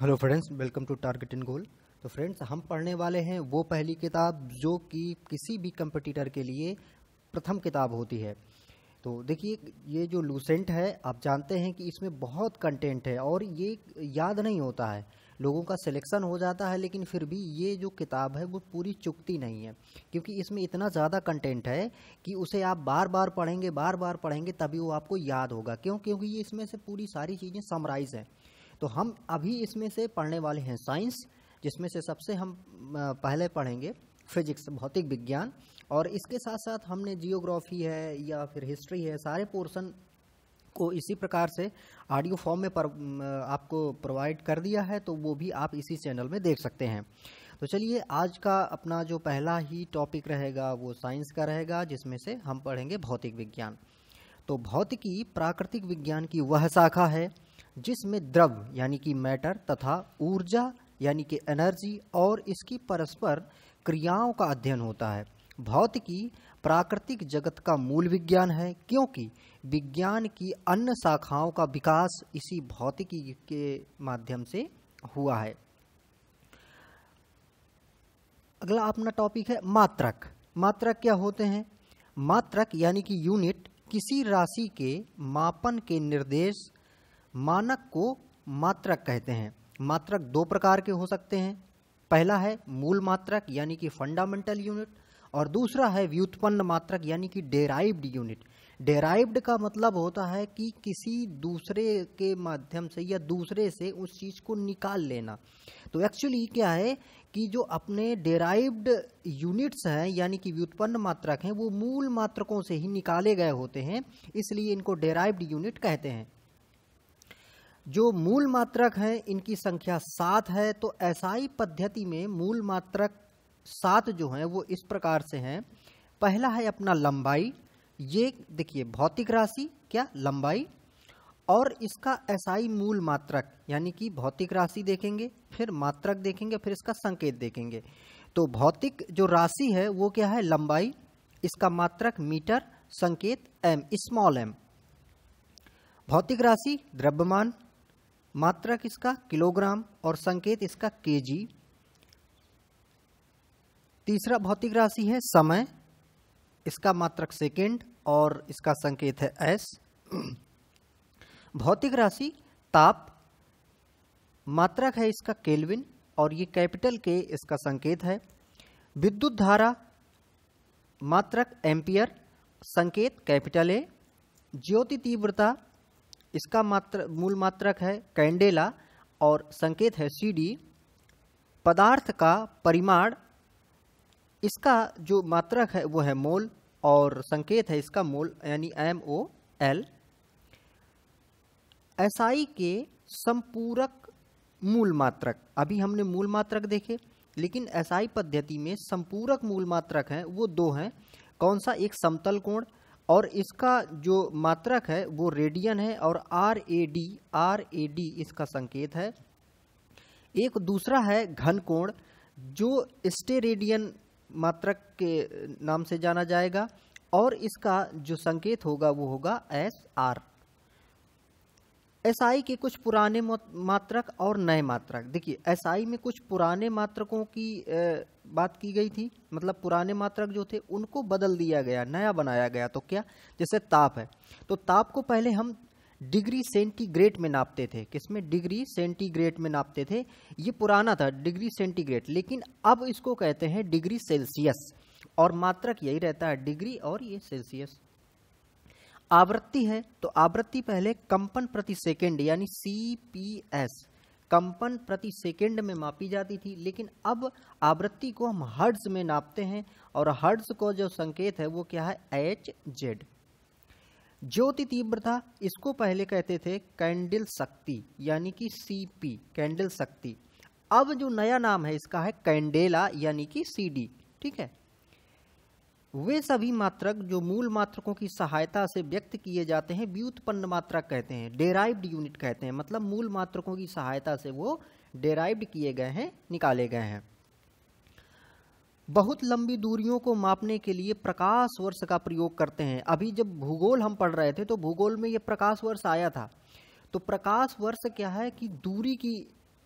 hello friends welcome to target in goal तो friends हम पढ़ने वाले हैं वो पहली किताब जो कि किसी भी कंपटीटर के लिए प्रथम किताब होती है तो देखिए ये जो लूसेंट है आप जानते हैं कि इसमें बहुत कंटेंट है और ये याद नहीं होता है लोगों का सिलेक्शन हो जाता है लेकिन फिर भी ये जो किताब है वो पूरी चुकती नहीं है क्योंकि इसमें इतना ज़्यादा कंटेंट है कि उसे आप बार बार पढ़ेंगे बार बार पढ़ेंगे तभी वो आपको याद होगा क्यों क्योंकि ये इसमें से पूरी सारी चीज़ें समराइज़ हैं तो हम अभी इसमें से पढ़ने वाले हैं साइंस जिसमें से सबसे हम पहले पढ़ेंगे फिजिक्स भौतिक विज्ञान और इसके साथ साथ हमने जियोग्राफी है या फिर हिस्ट्री है सारे पोर्सन को इसी प्रकार से ऑडियो फॉर्म में पर, आपको प्रोवाइड कर दिया है तो वो भी आप इसी चैनल में देख सकते हैं तो चलिए आज का अपना जो पहला ही टॉपिक रहेगा वो साइंस का रहेगा जिसमें से हम पढ़ेंगे भौतिक विज्ञान तो भौतिकी प्राकृतिक विज्ञान की वह शाखा है जिसमें द्रव यानी कि मैटर तथा ऊर्जा यानी कि एनर्जी और इसकी परस्पर क्रियाओं का अध्ययन होता है भौतिकी प्राकृतिक जगत का मूल विज्ञान है क्योंकि विज्ञान की अन्य शाखाओं का विकास इसी भौतिकी के माध्यम से हुआ है अगला अपना टॉपिक है मात्रक मात्रक क्या होते हैं मात्रक यानी कि यूनिट किसी राशि के मापन के निर्देश मानक को मात्रक कहते हैं मात्रक दो प्रकार के हो सकते हैं पहला है मूल मात्रक यानी कि फंडामेंटल यूनिट और दूसरा है व्युत्पन्न मात्रक यानी कि डेराइव्ड यूनिट डेराइव्ड का मतलब होता है कि किसी दूसरे के माध्यम से या दूसरे से उस चीज़ को निकाल लेना तो एक्चुअली क्या है कि जो अपने डेराइव्ड यूनिट्स हैं यानी कि व्युत्पन्न मात्रक हैं वो मूल मात्रकों से ही निकाले गए होते हैं इसलिए इनको डेराइव्ड यूनिट कहते हैं जो मूल मात्रक हैं इनकी संख्या सात है तो ऐसाई पद्धति में मूल मात्रक सात जो हैं वो इस प्रकार से हैं पहला है अपना लंबाई ये देखिए भौतिक राशि क्या लंबाई और इसका ऐसाई मूल मात्रक यानी कि भौतिक राशि देखेंगे फिर मात्रक देखेंगे फिर इसका संकेत देखेंगे तो भौतिक जो राशि है वो क्या है लंबाई इसका मात्रक मीटर संकेत एम स्मॉल एम भौतिक राशि द्रव्यमान मात्रक इसका किलोग्राम और संकेत इसका केजी तीसरा भौतिक राशि है समय इसका मात्रक सेकेंड और इसका संकेत है एस भौतिक राशि ताप मात्रक है इसका केल्विन और ये कैपिटल के इसका संकेत है विद्युत धारा मात्रक एम्पियर संकेत कैपिटल ए ज्योति तीव्रता इसका मात्र मूल मात्रक है कैंडेला और संकेत है सी डी पदार्थ का परिमाण इसका जो मात्रक है वो है मोल और संकेत है इसका मोल यानी एम ओ एल एसआई के संपूरक मूल मात्रक अभी हमने मूल मात्रक देखे लेकिन एसआई पद्धति में संपूरक मूल मात्रक हैं वो दो हैं कौन सा एक समतल कोण और इसका जो मात्रक है वो रेडियन है और R A D R A D इसका संकेत है एक दूसरा है घन कोण जो रेडियन मात्रक के नाम से जाना जाएगा और इसका जो संकेत होगा वो होगा एस आर एसआई के कुछ पुराने मात्रक और नए मात्रक देखिए एसआई में कुछ पुराने मात्रकों की बात की गई थी मतलब पुराने मात्रक जो थे उनको बदल दिया गया नया बनाया गया तो क्या जैसे ताप है तो ताप को पहले हम डिग्री सेंटीग्रेड में नापते थे किसमें डिग्री सेंटीग्रेड में नापते थे ये पुराना था डिग्री सेंटीग्रेड लेकिन अब इसको कहते हैं डिग्री सेल्सियस और मात्रक यही रहता है डिग्री और ये सेल्सियस आवृत्ति है तो आवृत्ति पहले कंपन प्रति सेकेंड यानी सी पी एस कंपन प्रति सेकेंड में मापी जाती थी लेकिन अब आवृत्ति को हम हर्ड्स में नापते हैं और हर्ड्स को जो संकेत है वो क्या है एच जेड ज्योति तीव्रता इसको पहले कहते थे कैंडल शक्ति यानी कि सी पी कैंडल शक्ति अब जो नया नाम है इसका है कैंडेला यानी कि सी डी ठीक है वे सभी मात्रक जो मूल मात्रकों की सहायता से व्यक्त किए जाते हैं व्युत्पन्न मात्रक कहते हैं डेराइव्ड यूनिट कहते हैं मतलब मूल मात्रकों की सहायता से वो डेराइव्ड किए गए हैं निकाले गए हैं बहुत लंबी दूरियों को मापने के लिए प्रकाश वर्ष का प्रयोग करते हैं अभी जब भूगोल हम पढ़ रहे थे तो भूगोल में ये प्रकाश वर्ष आया था तो प्रकाश वर्ष क्या है कि दूरी की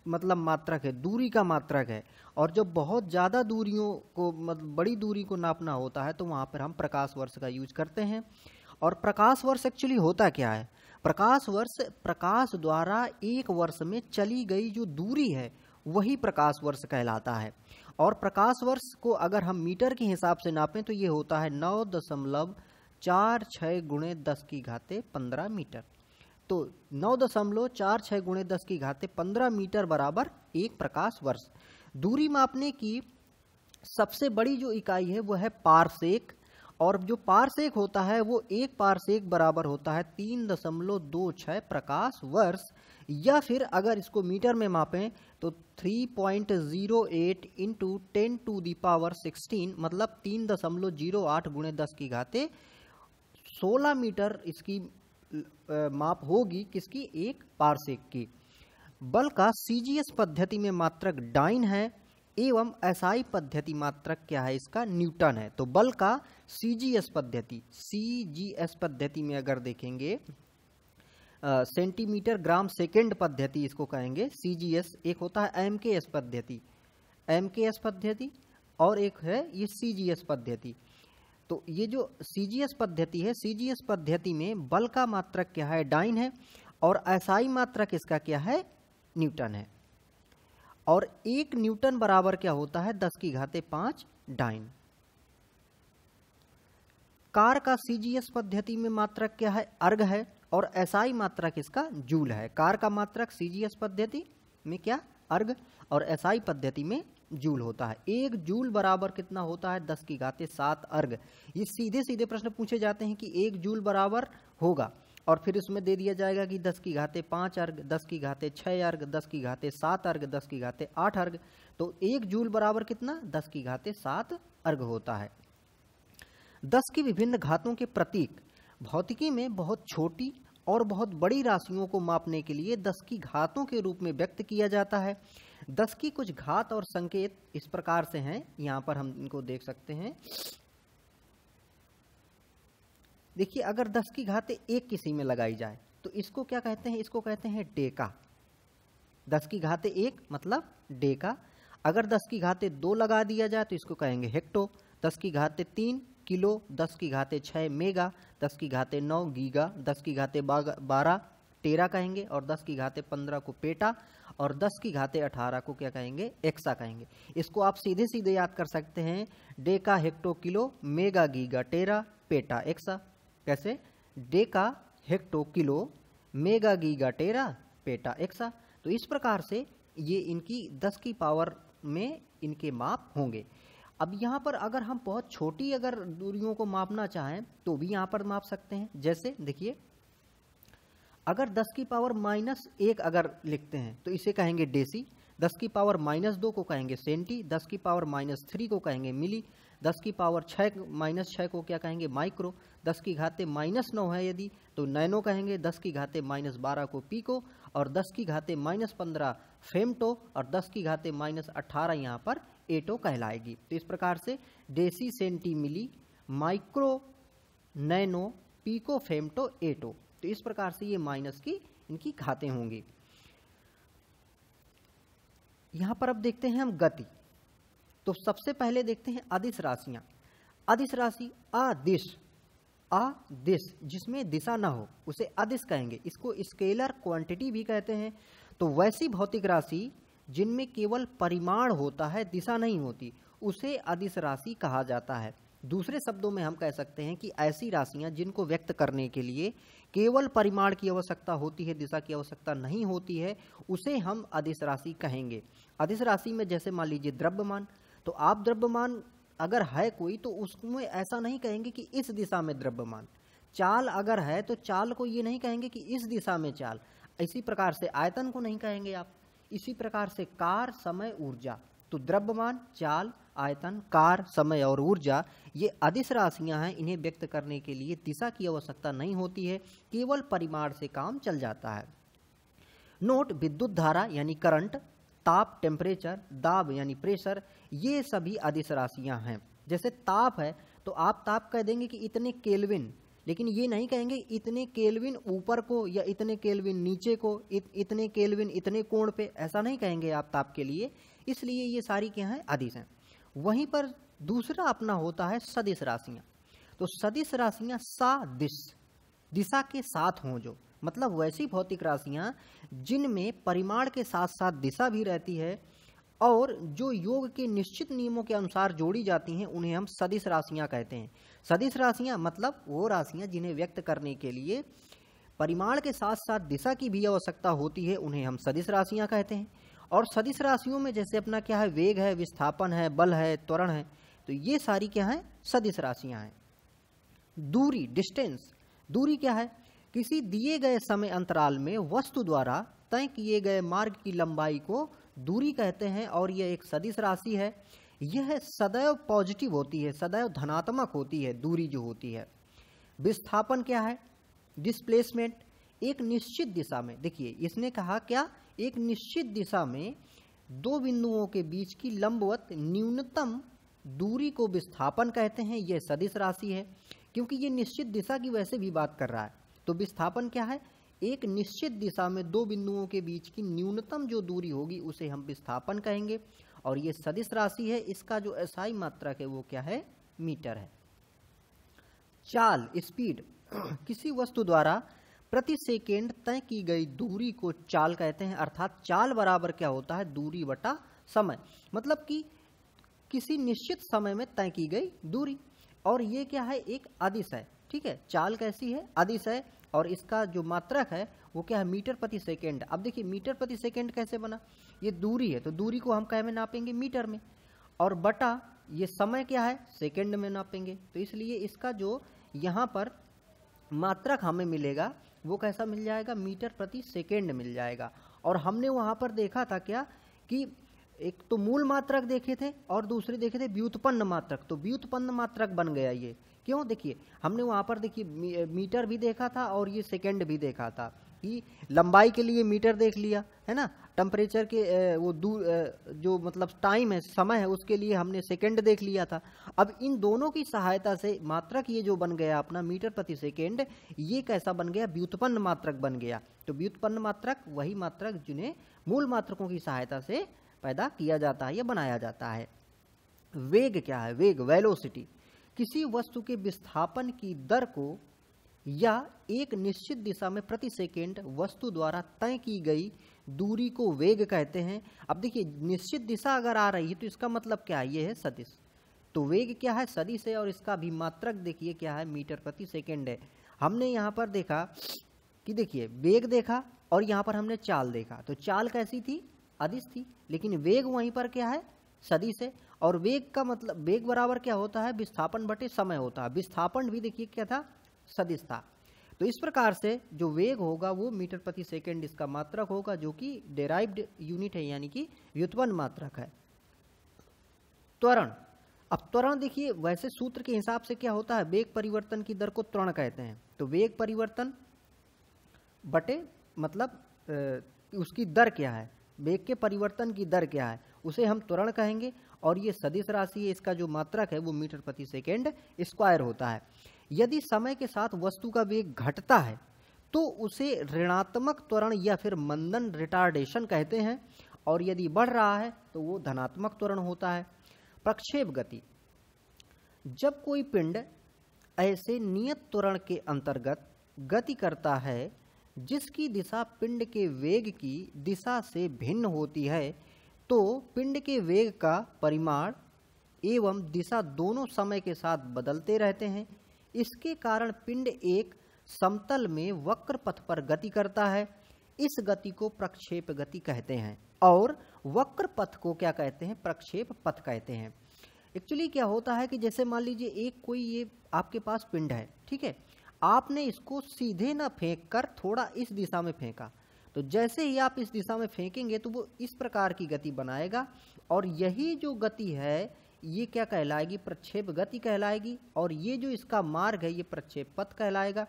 मतलब मात्रक है दूरी का मात्रक है और जब बहुत ज़्यादा दूरियों को मतलब बड़ी दूरी को नापना होता है तो वहाँ पर हम प्रकाश वर्ष का यूज करते हैं और प्रकाश वर्ष एक्चुअली होता क्या है प्रकाश वर्ष प्रकाश द्वारा एक वर्ष में चली गई जो दूरी है वही प्रकाश वर्ष कहलाता है और प्रकाश वर्ष को अगर हम मीटर के हिसाब से नापें तो ये होता है नौ दशमलव चार छः गुणे दस की घाते पंद्रह मीटर तो नौ दशमलव चार छः गुणे दस की घाते पंद्रह मीटर बराबर एक प्रकाश वर्ष दूरी मापने की सबसे बड़ी जो इकाई है वह है पारसेक और जो पारसेक होता है वो एक पारसेक बराबर होता है तीन दशमलव दो छः प्रकाश वर्ष या फिर अगर इसको मीटर में मापें तो 3.08 point zero eight into ten to the power sixteen मतलब तीन दशमलव जीरो आठ गुणे दस की घाते सोलह मीटर इसकी माप होगी किसकी एक पार्सिक की बल का सीजीएस पद्धति में मात्रक डाइन है एवं एसआई पद्धति मात्रक क्या है इसका न्यूटन है तो बल का सीजीएस पद्धति सीजीएस पद्धति में अगर देखेंगे सेंटीमीटर ग्राम सेकेंड पद्धति इसको कहेंगे सीजीएस एक होता है एमकेएस पद्धति एमकेएस पद्धति और एक है ये सीजीएस पद्धति तो ये जो सी पद्धति है सी पद्धति में बल का मात्रक क्या है डाइन है और एसआई मात्रक इसका क्या है न्यूटन है और एक न्यूटन बराबर क्या होता है दस की घाते पांच डाइन कार का सीजीएस पद्धति में मात्रक क्या है अर्घ है और एसआई मात्रक इसका जूल है कार का मात्रक सीजीएस पद्धति में क्या अर्घ और एसआई पद्धति में जूल होता है एक जूल बराबर कितना होता है दस की घाते सात अर्ग ये सीधे सीधे प्रश्न पूछे जाते हैं कि एक जूल बराबर होगा और फिर इसमें दे दिया जाएगा कि दस की घाते पाँच अर्ग दस की घाते छः अर्ग दस की घाते सात अर्ग दस की घाते आठ अर्ग तो एक जूल बराबर कितना दस की घाते सात अर्ग होता है दस की विभिन्न घातों के प्रतीक भौतिकी में बहुत छोटी और बहुत बड़ी राशियों को मापने के लिए दस की घातों के रूप में व्यक्त किया जाता है दस की कुछ घात और संकेत इस प्रकार से हैं यहां पर हम इनको देख सकते हैं देखिए अगर दस की घातें एक किसी में लगाई जाए तो इसको क्या कहते हैं इसको कहते हैं डेका दस की घाते एक मतलब डेका अगर दस की घाते दो लगा दिया जाए तो इसको कहेंगे हेक्टो दस की घाते तीन किलो दस की घाते छः मेगा दस की घाते नौ गीगा दस की घाते बारह टेरा कहेंगे और दस की घाते पंद्रह को पेटा और दस की घाते अठारह को क्या कहेंगे एक्सा कहेंगे इसको आप सीधे सीधे याद कर सकते हैं deca hecto kilo mega giga tera peta exa कैसे deca hecto kilo mega giga tera peta exa तो इस प्रकार से ये इनकी दस की पावर में इनके माप होंगे अब यहाँ पर अगर हम बहुत छोटी अगर दूरियों को मापना चाहें तो भी यहाँ पर माप सकते हैं जैसे देखिए अगर 10 की पावर माइनस एक अगर लिखते हैं तो इसे कहेंगे डेसी 10 की पावर माइनस दो को कहेंगे सेंटी 10 की पावर माइनस थ्री को कहेंगे मिली 10 की पावर छः माइनस छः को क्या कहेंगे माइक्रो 10 की घाते माइनस नौ है यदि तो नैनो कहेंगे 10 की घाते माइनस बारह को पीको और 10 की घाते माइनस पंद्रह फेमटो और 10 की घाते माइनस अट्ठारह यहाँ पर एटो कहलाएगी तो इस प्रकार से deci centi milli micro nano pico femto atto तो इस प्रकार से ये माइनस की इनकी घाते होंगी यहां पर अब देखते हैं हम गति तो सबसे पहले देखते हैं अदिश राशियां अदिश राशि अदिश अदिश जिसमें दिशा ना हो उसे अदिश कहेंगे इसको स्केलर क्वांटिटी भी कहते हैं तो वैसी भौतिक राशि जिनमें केवल परिमाण होता है दिशा नहीं होती उसे अदिश राशि कहा जाता है दूसरे शब्दों में हम कह सकते हैं कि ऐसी राशियां जिनको व्यक्त करने के लिए केवल परिमाण की आवश्यकता होती है दिशा की आवश्यकता नहीं होती है उसे हम अधिस राशि कहेंगे अधिस राशि में जैसे मान लीजिए द्रव्यमान तो आप द्रव्यमान अगर है कोई तो उसमें ऐसा नहीं कहेंगे कि इस दिशा में द्रव्यमान चाल अगर है तो चाल को ये नहीं कहेंगे कि इस दिशा में चाल इसी प्रकार से आयतन को नहीं कहेंगे आप इसी प्रकार से कार समय ऊर्जा तो द्रव्यमान चाल आयतन कार समय और ऊर्जा ये अधिस राशियां हैं इन्हें व्यक्त करने के लिए दिशा की आवश्यकता नहीं होती है केवल परिमाण से काम चल जाता है नोट विद्युत धारा यानी करंट ताप टेम्परेचर दाब यानी प्रेशर ये सभी अधिस राशियां हैं जैसे ताप है तो आप ताप कह देंगे कि इतने केल्विन लेकिन ये नहीं कहेंगे इतने केल्विन ऊपर को या इतने केल्विन नीचे को इत, इतने केल्विन इतने कोण पे ऐसा नहीं कहेंगे आप ताप के लिए इसलिए ये सारी क्या हैं अधिस हैं वहीं पर दूसरा अपना होता है सदिश राशियां तो सदिश राशियां सा दिश दिशा के साथ हों जो मतलब वैसी भौतिक राशियां जिनमें परिमाण के साथ साथ दिशा भी रहती है और जो योग के निश्चित नियमों के अनुसार जोड़ी जाती हैं उन्हें हम सदिश राशियां कहते हैं सदिश राशियां मतलब वो राशियां जिन्हें व्यक्त करने के लिए परिमाण के साथ साथ दिशा की भी आवश्यकता होती है उन्हें हम सदिश राशियां कहते हैं और सदिश राशियों में जैसे अपना क्या है वेग है विस्थापन है बल है त्वरण है तो ये सारी क्या है सदिश राशियाँ हैं दूरी डिस्टेंस दूरी क्या है किसी दिए गए समय अंतराल में वस्तु द्वारा तय किए गए मार्ग की लंबाई को दूरी कहते हैं और यह एक सदिश राशि है यह सदैव पॉजिटिव होती है सदैव धनात्मक होती है दूरी जो होती है विस्थापन क्या है डिस्प्लेसमेंट एक निश्चित दिशा में देखिए इसने कहा क्या एक निश्चित दिशा में दो बिंदुओं के बीच की लंबवत न्यूनतम दूरी को विस्थापन कहते हैं यह सदिश राशि है क्योंकि ये निश्चित दिशा की वैसे भी बात कर रहा है तो विस्थापन क्या है एक निश्चित दिशा में दो बिंदुओं के बीच की न्यूनतम जो दूरी होगी उसे हम विस्थापन कहेंगे और ये सदिश राशि है इसका जो एसआई मात्रक है वो क्या है मीटर है चाल स्पीड किसी वस्तु द्वारा प्रति सेकेंड तय की गई दूरी को चाल कहते हैं अर्थात चाल बराबर क्या होता है दूरी बटा समय मतलब कि किसी निश्चित समय में तय की गई दूरी और ये क्या है एक अदिश है ठीक है चाल कैसी है अदिश है और इसका जो मात्रक है वो क्या है मीटर प्रति सेकेंड अब देखिए मीटर प्रति सेकेंड कैसे बना ये दूरी है तो दूरी को हम कह में नापेंगे मीटर में और बटा ये समय क्या है सेकेंड में नापेंगे तो इसलिए इसका जो यहाँ पर मात्रक हमें मिलेगा वो कैसा मिल जाएगा मीटर प्रति सेकेंड मिल जाएगा और हमने वहाँ पर देखा था क्या कि एक तो मूल मात्रक देखे थे और दूसरे देखे थे व्युत्पन्न मात्रक तो व्युत्पन्न मात्रक बन गया ये क्यों देखिए हमने वहाँ पर देखिए मीटर भी देखा था और ये सेकेंड भी देखा था कि लंबाई के लिए मीटर देख लिया है ना टेम्परेचर के वो दूर जो मतलब टाइम है समय है उसके लिए हमने सेकेंड देख लिया था अब इन दोनों की सहायता से मात्रक ये जो बन गया अपना मीटर प्रति सेकेंड ये कैसा बन गया व्युत्पन्न मात्रक बन गया तो व्युत्पन्न मात्रक वही मात्रक जिन्हें मूल मात्रकों की सहायता से पैदा किया जाता है या बनाया जाता है वेग क्या है वेग वेलोसिटी किसी वस्तु के विस्थापन की दर को या एक निश्चित दिशा में प्रति सेकेंड वस्तु द्वारा तय की गई दूरी को वेग कहते हैं अब देखिए निश्चित दिशा अगर आ रही है तो इसका मतलब क्या है ये है सदिश तो वेग क्या है सदिश है और इसका भी मात्रक देखिए क्या है मीटर प्रति सेकेंड है हमने यहाँ पर देखा कि देखिए वेग देखा और यहाँ पर हमने चाल देखा तो चाल कैसी थी अदिश थी लेकिन वेग वहीं पर क्या है सदिश है और वेग का मतलब वेग बराबर क्या होता है विस्थापन बटे समय होता है विस्थापन भी देखिए क्या था सदिश था तो इस प्रकार से जो वेग होगा वो मीटर प्रति सेकेंड इसका मात्रक होगा जो कि डेराइव्ड यूनिट है यानी कि व्युत्पन्न मात्रक है त्वरण अब त्वरण देखिए वैसे सूत्र के हिसाब से क्या होता है वेग परिवर्तन की दर को त्वरण कहते हैं तो वेग परिवर्तन बटे मतलब उसकी दर क्या है वेग के परिवर्तन की दर क्या है उसे हम त्वरण कहेंगे और ये सदिश राशि है इसका जो मात्रक है वो मीटर प्रति सेकेंड स्क्वायर होता है यदि समय के साथ वस्तु का वेग घटता है तो उसे ऋणात्मक त्वरण या फिर मंदन रिटार्डेशन कहते हैं और यदि बढ़ रहा है तो वो धनात्मक त्वरण होता है प्रक्षेप गति जब कोई पिंड ऐसे नियत त्वरण के अंतर्गत गति करता है जिसकी दिशा पिंड के वेग की दिशा से भिन्न होती है तो पिंड के वेग का परिमाण एवं दिशा दोनों समय के साथ बदलते रहते हैं इसके कारण पिंड एक समतल में वक्र पथ पर गति करता है इस गति को प्रक्षेप गति कहते हैं और वक्र पथ को क्या कहते हैं प्रक्षेप पथ कहते हैं एक्चुअली क्या होता है कि जैसे मान लीजिए एक कोई ये आपके पास पिंड है ठीक है आपने इसको सीधे ना फेंक कर थोड़ा इस दिशा में फेंका तो जैसे ही आप इस दिशा में फेंकेंगे तो वो इस प्रकार की गति बनाएगा और यही जो गति है ये क्या कहलाएगी प्रक्षेप गति कहलाएगी और ये जो इसका मार्ग है ये प्रक्षेप पथ कहलाएगा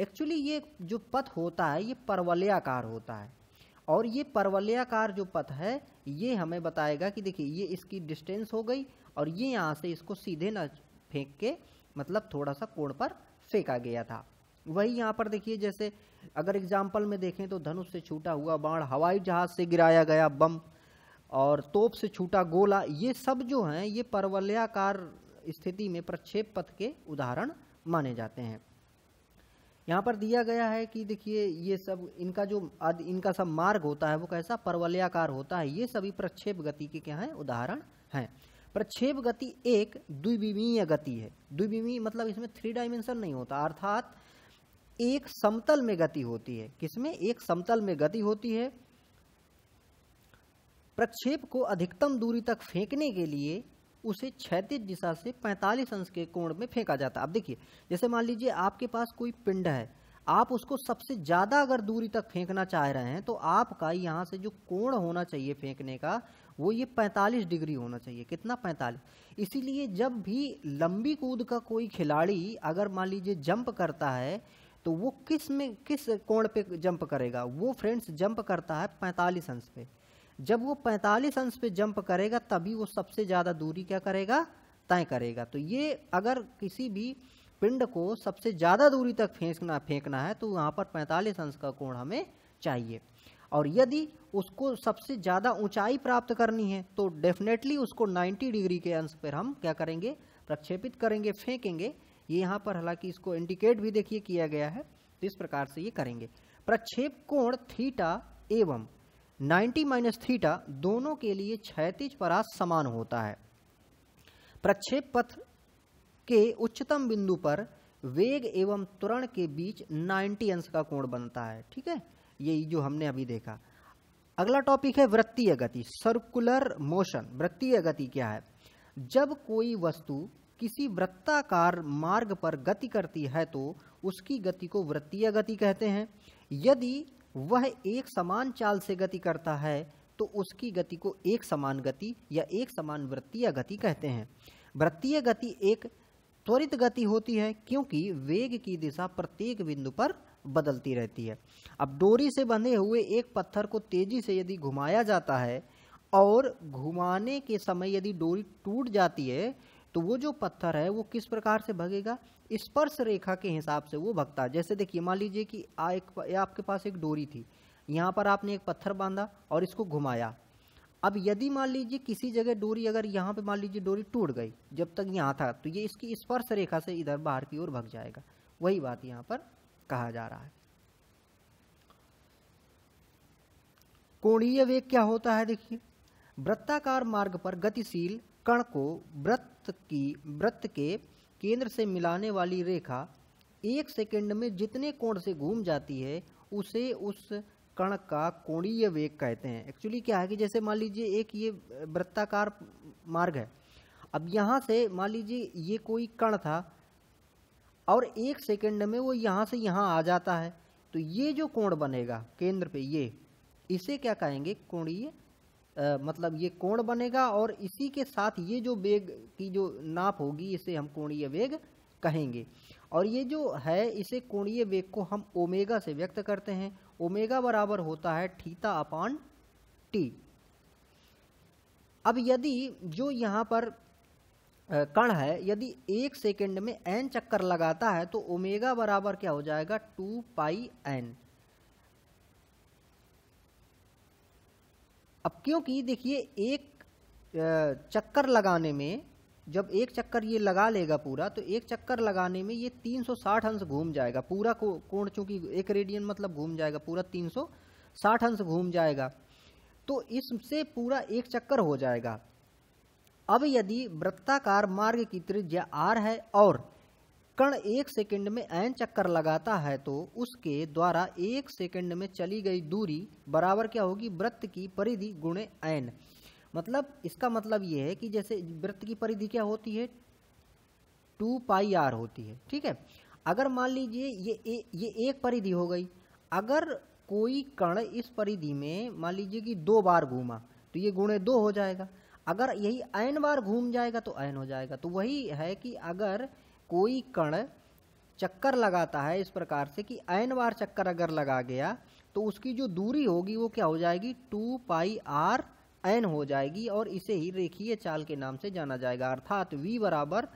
एक्चुअली ये जो पथ होता है ये परवलयाकार होता है और ये परवलयाकार जो पथ है ये हमें बताएगा कि देखिए ये इसकी डिस्टेंस हो गई और ये यहाँ से इसको सीधे न फेंक के मतलब थोड़ा सा कोण पर फेंका गया था वही यहाँ पर देखिए जैसे अगर एग्जाम्पल में देखें तो धनुष से छूटा हुआ बाण हवाई जहाज से गिराया गया बम और तोप से छूटा गोला ये सब जो हैं ये परवलयाकार स्थिति में प्रक्षेप पथ के उदाहरण माने जाते हैं यहाँ पर दिया गया है कि देखिए ये सब इनका जो इनका सब मार्ग होता है वो कैसा परवलयाकार होता है ये सभी प्रक्षेप गति के क्या हैं उदाहरण हैं प्रक्षेप गति एक द्विविमीय गति है द्विविमीय मतलब इसमें थ्री डायमेंशन नहीं होता अर्थात एक समतल में गति होती है किसमें एक समतल में गति होती है प्रक्षेप को अधिकतम दूरी तक फेंकने के लिए उसे क्षैतिज दिशा से 45 अंश के कोण में फेंका जाता है अब देखिए जैसे मान लीजिए आपके पास कोई पिंड है आप उसको सबसे ज़्यादा अगर दूरी तक फेंकना चाह रहे हैं तो आपका यहाँ से जो कोण होना चाहिए फेंकने का वो ये 45 डिग्री होना चाहिए कितना 45 इसीलिए जब भी लंबी कूद का कोई खिलाड़ी अगर मान लीजिए जंप करता है तो वो किस में किस कोण पे जंप करेगा वो फ्रेंड्स जंप करता है 45 अंश पे जब वो 45 अंश पे जंप करेगा तभी वो सबसे ज़्यादा दूरी क्या करेगा तय करेगा तो ये अगर किसी भी पिंड को सबसे ज़्यादा दूरी तक फेंकना फेंकना है तो वहाँ पर 45 अंश का कोण हमें चाहिए और यदि उसको सबसे ज़्यादा ऊंचाई प्राप्त करनी है तो डेफिनेटली उसको 90 डिग्री के अंश पर हम क्या करेंगे प्रक्षेपित करेंगे फेंकेंगे ये यहाँ पर हालांकि इसको इंडिकेट भी देखिए किया गया है तो इस प्रकार से ये करेंगे प्रक्षेप कोण थीटा एवं 90 माइनस थीटा दोनों के लिए क्षैतिज परास समान होता है प्रक्षेप पथ के उच्चतम बिंदु पर वेग एवं त्वरण के बीच 90 अंश का कोण बनता है ठीक है यही जो हमने अभी देखा अगला टॉपिक है वृत्तीय गति सर्कुलर मोशन वृत्तीय गति क्या है जब कोई वस्तु किसी वृत्ताकार मार्ग पर गति करती है तो उसकी गति को वृत्तीय गति कहते हैं यदि वह एक समान चाल से गति करता है तो उसकी गति को एक समान गति या एक समान वृत्तीय गति कहते हैं वृत्तीय गति एक त्वरित गति होती है क्योंकि वेग की दिशा प्रत्येक बिंदु पर बदलती रहती है अब डोरी से बंधे हुए एक पत्थर को तेजी से यदि घुमाया जाता है और घुमाने के समय यदि डोरी टूट जाती है तो वो जो पत्थर है वो किस प्रकार से भगेगा स्पर्श रेखा के हिसाब से वो भगता जैसे देखिए मान लीजिए कि आ एक आपके पास एक डोरी थी यहाँ पर आपने एक पत्थर बांधा और इसको घुमाया अब यदि मान लीजिए किसी जगह डोरी अगर यहाँ पे मान लीजिए डोरी टूट गई जब तक यहाँ था तो ये इसकी स्पर्श इस रेखा से इधर बाहर की ओर भग जाएगा वही बात यहाँ पर कहा जा रहा है कोणीय वेग क्या होता है देखिए वृत्ताकार मार्ग पर गतिशील कण को वृत्त की वृत्त के केंद्र से मिलाने वाली रेखा एक सेकंड में जितने कोण से घूम जाती है उसे उस कण का कोणीय वेग कहते हैं एक्चुअली क्या है कि जैसे मान लीजिए एक ये वृत्ताकार मार्ग है अब यहाँ से मान लीजिए ये कोई कण था और एक सेकंड में वो यहाँ से यहाँ आ जाता है तो ये जो कोण बनेगा केंद्र पे ये इसे क्या कहेंगे कोणीय आ, मतलब ये कोण बनेगा और इसी के साथ ये जो वेग की जो नाप होगी इसे हम कोणीय वेग कहेंगे और ये जो है इसे कोणीय वेग को हम ओमेगा से व्यक्त करते हैं ओमेगा बराबर होता है ठीता अपान टी अब यदि जो यहाँ पर कण है यदि एक सेकेंड में एन चक्कर लगाता है तो ओमेगा बराबर क्या हो जाएगा टू पाई एन अब क्योंकि देखिए एक चक्कर लगाने में जब एक चक्कर ये लगा लेगा पूरा तो एक चक्कर लगाने में ये 360 अंश घूम जाएगा पूरा को, कोण चूंकि एक रेडियन मतलब घूम जाएगा पूरा 360 अंश घूम जाएगा तो इससे पूरा एक चक्कर हो जाएगा अब यदि वृत्ताकार मार्ग की त्रिज्या आर है और कण एक सेकंड में एन चक्कर लगाता है तो उसके द्वारा एक सेकंड में चली गई दूरी बराबर क्या होगी वृत्त की परिधि गुणे एन मतलब इसका मतलब ये है कि जैसे वृत्त की परिधि क्या होती है टू पाई आर होती है ठीक है अगर मान लीजिए ये ए, ये एक परिधि हो गई अगर कोई कण इस परिधि में मान लीजिए कि दो बार घूमा तो ये गुणे दो हो जाएगा अगर यही एन बार घूम जाएगा तो एन हो जाएगा तो वही है कि अगर कोई कण चक्कर लगाता है इस प्रकार से कि एन बार चक्कर अगर लगा गया तो उसकी जो दूरी होगी वो क्या हो जाएगी टू पाई आर एन हो जाएगी और इसे ही रेखीय चाल के नाम से जाना जाएगा अर्थात v बराबर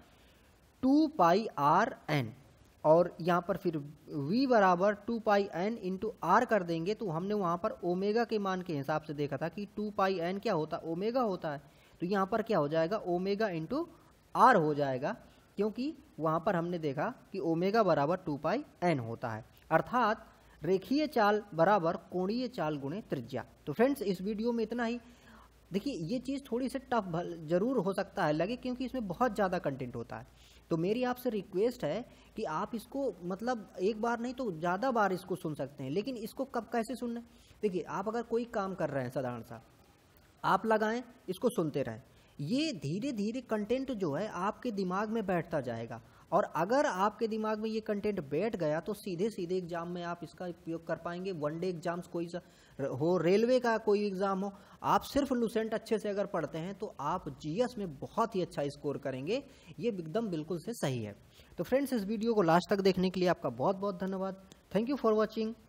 टू पाई आर एन और यहाँ पर फिर v बराबर two pi N into R कर देंगे तो हमने वहाँ पर ओमेगा के मान के हिसाब से देखा था कि टू पाई एन क्या होता ओमेगा होता है तो यहाँ पर क्या हो जाएगा ओमेगा इंटू आर हो जाएगा क्योंकि वहाँ पर हमने देखा कि ओमेगा बराबर टू पाई एन होता है अर्थात रेखीय चाल बराबर कोणीय चाल गुणे त्रिज्या तो फ्रेंड्स इस वीडियो में इतना ही देखिए ये चीज़ थोड़ी सी टफ जरूर हो सकता है लगे क्योंकि इसमें बहुत ज़्यादा कंटेंट होता है तो मेरी आपसे रिक्वेस्ट है कि आप इसको मतलब एक बार नहीं तो ज़्यादा बार इसको सुन सकते हैं लेकिन इसको कब कैसे सुनना देखिए आप अगर कोई काम कर रहे हैं साधारण सा आप लगाएं इसको सुनते रहें ये धीरे धीरे कंटेंट जो है आपके दिमाग में बैठता जाएगा और अगर आपके दिमाग में ये कंटेंट बैठ गया तो सीधे सीधे एग्जाम में आप इसका उपयोग कर पाएंगे वन डे एग्जाम्स कोई हो रेलवे का कोई एग्जाम हो आप सिर्फ लुसेंट अच्छे से अगर पढ़ते हैं तो आप जीएस में बहुत ही अच्छा स्कोर करेंगे ये एकदम बिल्कुल से सही है तो फ्रेंड्स इस वीडियो को लास्ट तक देखने के लिए आपका बहुत बहुत धन्यवाद थैंक यू फॉर वॉचिंग